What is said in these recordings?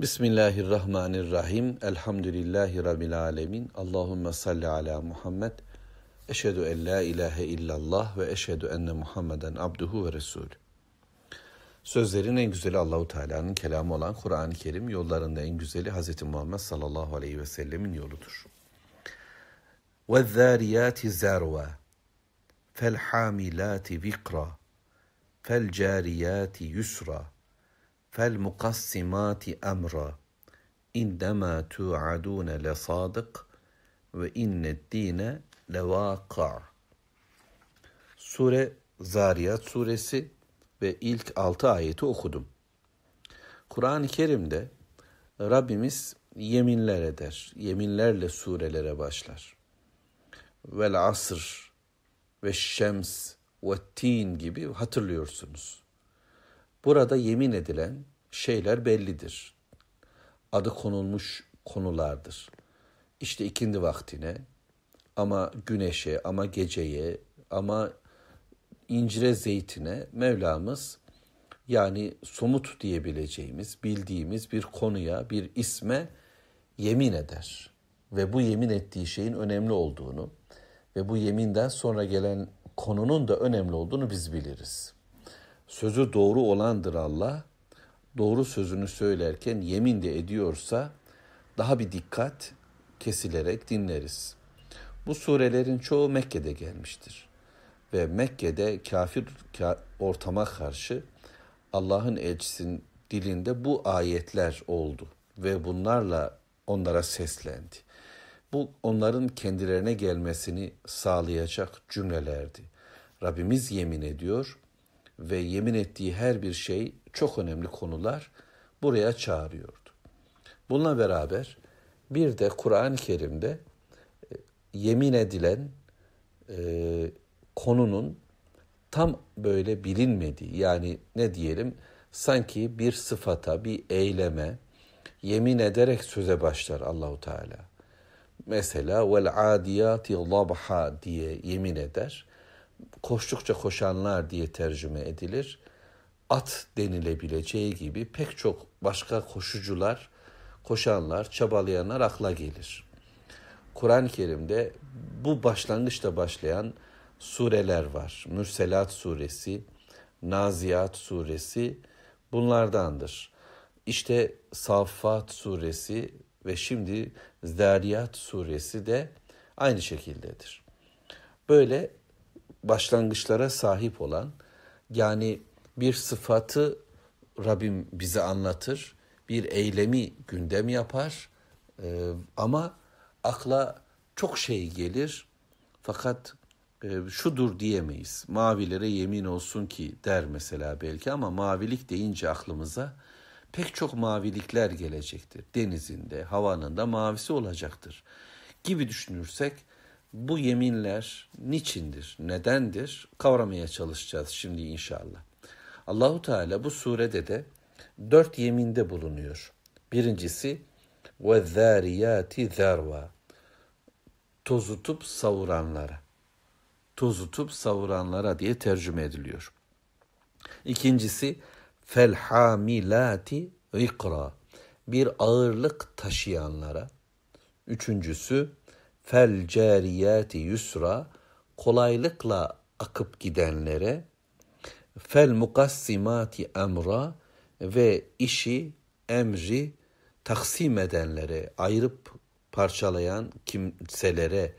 Bismillahirrahmanirrahim. Elhamdülillahi Rabbil alemin. Allahümme salli ala Muhammed. Eşhedü en la ilahe illallah ve eşhedü enne Muhammeden abduhu ve resul. Sözlerin en güzeli Allahu Teala'nın kelamı olan Kur'an-ı Kerim, yollarında en güzeli Hz. Muhammed sallallahu aleyhi ve sellemin yoludur. Ve zariyati zarva, fel hamilati vikra, fel cariyati yusra.'' فالمقسمات أمرا إنما sadık, ve وإن الدين لواقع Sure Zariyat suresi ve ilk altı ayeti okudum. Kur'an-ı Kerim'de Rabbimiz yeminler eder. Yeminlerle surelere başlar. Vel asr ve şems ve tin gibi hatırlıyorsunuz. Burada yemin edilen şeyler bellidir. Adı konulmuş konulardır. İşte ikindi vaktine ama güneşe ama geceye ama incire zeytine Mevlamız yani somut diyebileceğimiz, bildiğimiz bir konuya, bir isme yemin eder. Ve bu yemin ettiği şeyin önemli olduğunu ve bu yeminden sonra gelen konunun da önemli olduğunu biz biliriz sözü doğru olandır Allah. Doğru sözünü söylerken yemin de ediyorsa daha bir dikkat kesilerek dinleriz. Bu surelerin çoğu Mekke'de gelmiştir ve Mekke'de kafir ortama karşı Allah'ın elçisinin dilinde bu ayetler oldu ve bunlarla onlara seslendi. Bu onların kendilerine gelmesini sağlayacak cümlelerdi. Rabbimiz yemin ediyor ve yemin ettiği her bir şey çok önemli konular buraya çağırıyordu. Bununla beraber bir de Kur'an-ı Kerim'de e, yemin edilen e, konunun tam böyle bilinmediği yani ne diyelim sanki bir sıfata, bir eyleme yemin ederek söze başlar Allahu Teala. Mesela vel adiyati labha diye yemin eder koştukça koşanlar diye tercüme edilir. At denilebileceği gibi pek çok başka koşucular, koşanlar, çabalayanlar akla gelir. Kur'an-ı Kerim'de bu başlangıçta başlayan sureler var. Mürselat suresi, Naziat suresi bunlardandır. İşte Saffat suresi ve şimdi Zariyat suresi de aynı şekildedir. Böyle başlangıçlara sahip olan yani bir sıfatı Rabbim bize anlatır, bir eylemi gündem yapar ee, ama akla çok şey gelir fakat e, şudur diyemeyiz. Mavilere yemin olsun ki der mesela belki ama mavilik deyince aklımıza pek çok mavilikler gelecektir. Denizinde, havanın da mavisi olacaktır. Gibi düşünürsek bu yeminler niçindir, nedendir kavramaya çalışacağız şimdi inşallah. Allahu Teala bu surede de dört yeminde bulunuyor. Birincisi ve zariyati zerva, Tozutup savuranlara. Tozutup savuranlara diye tercüme ediliyor. İkincisi felhamilati ikra. Bir ağırlık taşıyanlara. Üçüncüsü fel cariyati yusra kolaylıkla akıp gidenlere fel mukassimati emra ve işi emri taksim edenlere ayırıp parçalayan kimselere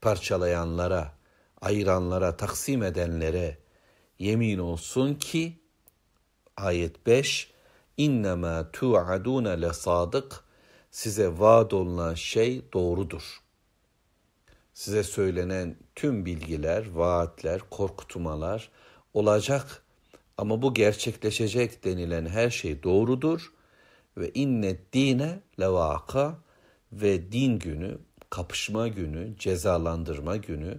parçalayanlara ayıranlara taksim edenlere yemin olsun ki ayet 5 innema tuadun le sadık size vaad olunan şey doğrudur size söylenen tüm bilgiler, vaatler, korkutmalar olacak ama bu gerçekleşecek denilen her şey doğrudur ve inne dine levaka ve din günü, kapışma günü, cezalandırma günü,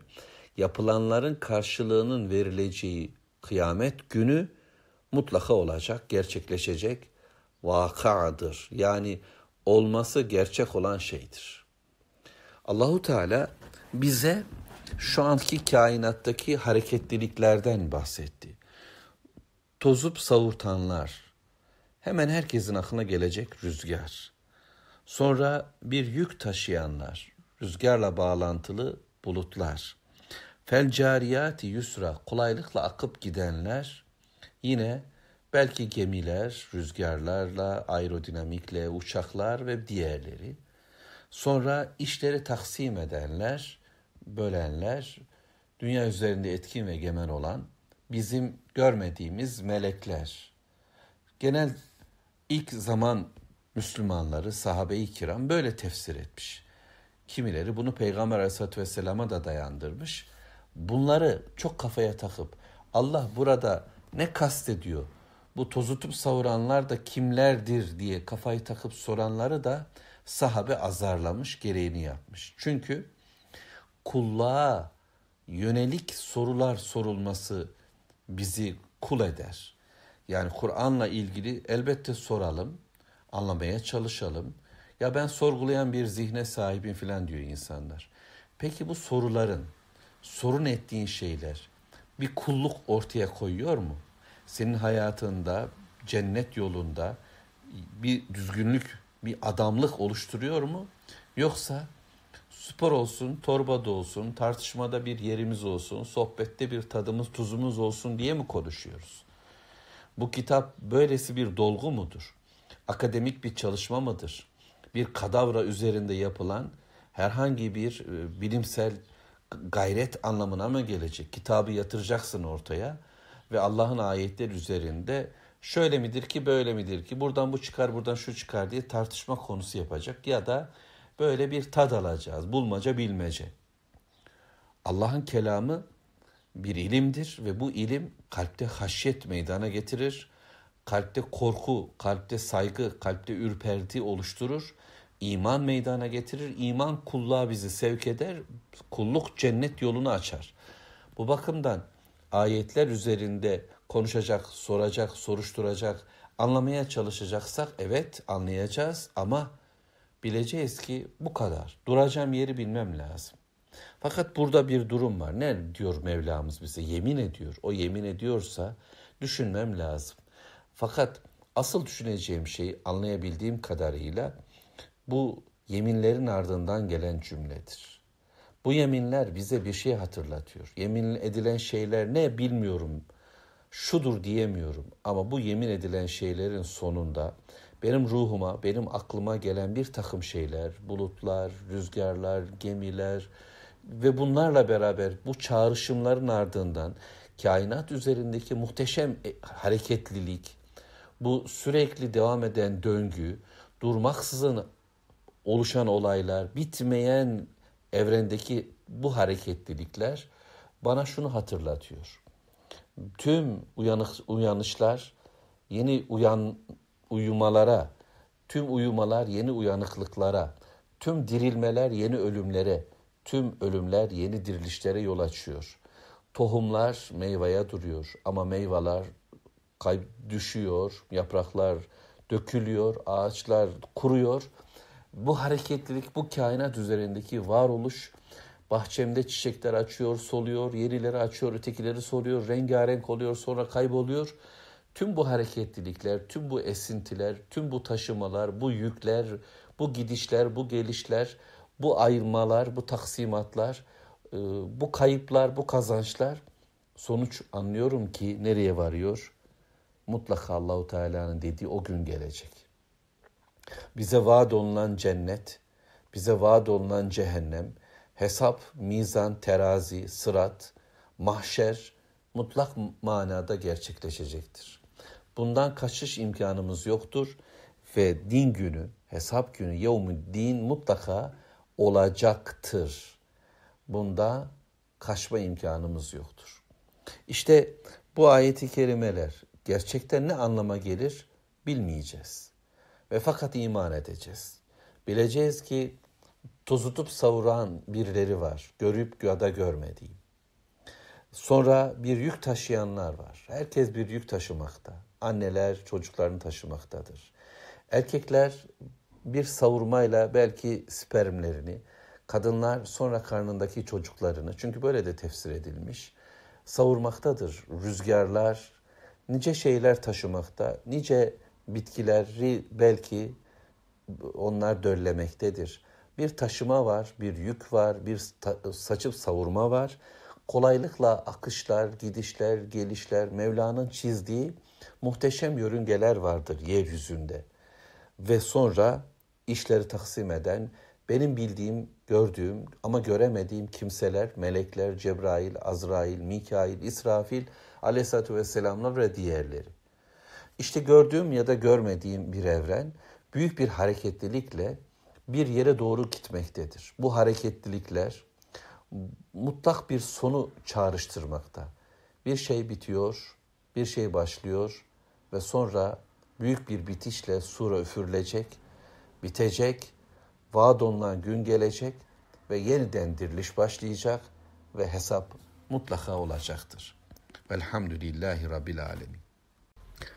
yapılanların karşılığının verileceği kıyamet günü mutlaka olacak, gerçekleşecek vakadır. Yani olması gerçek olan şeydir. Allahu Teala bize şu anki kainattaki hareketliliklerden bahsetti. Tozup savurtanlar, hemen herkesin aklına gelecek rüzgar. Sonra bir yük taşıyanlar, rüzgarla bağlantılı bulutlar. Felcariyati yusra, kolaylıkla akıp gidenler, yine belki gemiler, rüzgarlarla, aerodinamikle, uçaklar ve diğerleri. Sonra işleri taksim edenler, bölenler, dünya üzerinde etkin ve gemen olan bizim görmediğimiz melekler. Genel ilk zaman Müslümanları, sahabe-i kiram böyle tefsir etmiş. Kimileri bunu Peygamber aleyhissalatü vesselama da dayandırmış. Bunları çok kafaya takıp Allah burada ne kastediyor? Bu tozutup savuranlar da kimlerdir diye kafayı takıp soranları da sahabe azarlamış, gereğini yapmış. Çünkü kulluğa yönelik sorular sorulması bizi kul eder. Yani Kur'an'la ilgili elbette soralım, anlamaya çalışalım. Ya ben sorgulayan bir zihne sahibim filan diyor insanlar. Peki bu soruların, sorun ettiğin şeyler bir kulluk ortaya koyuyor mu? Senin hayatında, cennet yolunda bir düzgünlük, bir adamlık oluşturuyor mu? Yoksa spor olsun, torba da olsun, tartışmada bir yerimiz olsun, sohbette bir tadımız, tuzumuz olsun diye mi konuşuyoruz? Bu kitap böylesi bir dolgu mudur? Akademik bir çalışma mıdır? Bir kadavra üzerinde yapılan herhangi bir e, bilimsel gayret anlamına mı gelecek? Kitabı yatıracaksın ortaya ve Allah'ın ayetleri üzerinde şöyle midir ki böyle midir ki buradan bu çıkar buradan şu çıkar diye tartışma konusu yapacak ya da böyle bir tad alacağız. Bulmaca bilmece. Allah'ın kelamı bir ilimdir ve bu ilim kalpte haşyet meydana getirir. Kalpte korku, kalpte saygı, kalpte ürperti oluşturur. İman meydana getirir. İman kulluğa bizi sevk eder. Kulluk cennet yolunu açar. Bu bakımdan ayetler üzerinde konuşacak, soracak, soruşturacak, anlamaya çalışacaksak evet anlayacağız ama Bileceğiz ki bu kadar. Duracağım yeri bilmem lazım. Fakat burada bir durum var. Ne diyor Mevlamız bize? Yemin ediyor. O yemin ediyorsa düşünmem lazım. Fakat asıl düşüneceğim şeyi anlayabildiğim kadarıyla bu yeminlerin ardından gelen cümledir. Bu yeminler bize bir şey hatırlatıyor. Yemin edilen şeyler ne bilmiyorum. Şudur diyemiyorum ama bu yemin edilen şeylerin sonunda benim ruhuma, benim aklıma gelen bir takım şeyler, bulutlar, rüzgarlar, gemiler ve bunlarla beraber bu çağrışımların ardından kainat üzerindeki muhteşem e, hareketlilik, bu sürekli devam eden döngü, durmaksızın oluşan olaylar, bitmeyen evrendeki bu hareketlilikler bana şunu hatırlatıyor. Tüm uyanık, uyanışlar, yeni uyan uyumalara, tüm uyumalar yeni uyanıklıklara, tüm dirilmeler yeni ölümlere, tüm ölümler yeni dirilişlere yol açıyor. Tohumlar meyveye duruyor ama meyveler kayb düşüyor, yapraklar dökülüyor, ağaçlar kuruyor. Bu hareketlilik bu kainat üzerindeki varoluş bahçemde çiçekler açıyor, soluyor, yerileri açıyor, ötekileri soruyor, rengarenk oluyor, sonra kayboluyor tüm bu hareketlilikler, tüm bu esintiler, tüm bu taşımalar, bu yükler, bu gidişler, bu gelişler, bu ayırmalar, bu taksimatlar, e, bu kayıplar, bu kazançlar sonuç anlıyorum ki nereye varıyor? Mutlaka Allahu Teala'nın dediği o gün gelecek. Bize vaat olunan cennet, bize vaat olunan cehennem, hesap, mizan, terazi, sırat, mahşer mutlak manada gerçekleşecektir. Bundan kaçış imkanımız yoktur ve din günü, hesap günü, yevmi din mutlaka olacaktır. Bunda kaçma imkanımız yoktur. İşte bu ayeti kerimeler gerçekten ne anlama gelir bilmeyeceğiz. Ve fakat iman edeceğiz. Bileceğiz ki tozutup savuran birileri var. Görüp ya da görmediğim. Sonra bir yük taşıyanlar var. Herkes bir yük taşımakta anneler çocuklarını taşımaktadır. Erkekler bir savurmayla belki spermlerini, kadınlar sonra karnındaki çocuklarını çünkü böyle de tefsir edilmiş savurmaktadır. Rüzgarlar nice şeyler taşımakta, nice bitkileri belki onlar döllemektedir. Bir taşıma var, bir yük var, bir saçıp savurma var. Kolaylıkla akışlar, gidişler, gelişler Mevla'nın çizdiği muhteşem yörüngeler vardır yeryüzünde. Ve sonra işleri taksim eden, benim bildiğim, gördüğüm ama göremediğim kimseler, melekler, Cebrail, Azrail, Mikail, İsrafil, aleyhissalatü vesselamlar ve diğerleri. İşte gördüğüm ya da görmediğim bir evren büyük bir hareketlilikle bir yere doğru gitmektedir. Bu hareketlilikler mutlak bir sonu çağrıştırmakta. Bir şey bitiyor, bir şey başlıyor ve sonra büyük bir bitişle sure üfürülecek, bitecek, vaad olunan gün gelecek ve yeniden diriliş başlayacak ve hesap mutlaka olacaktır. Velhamdülillahi Rabbil Alemin.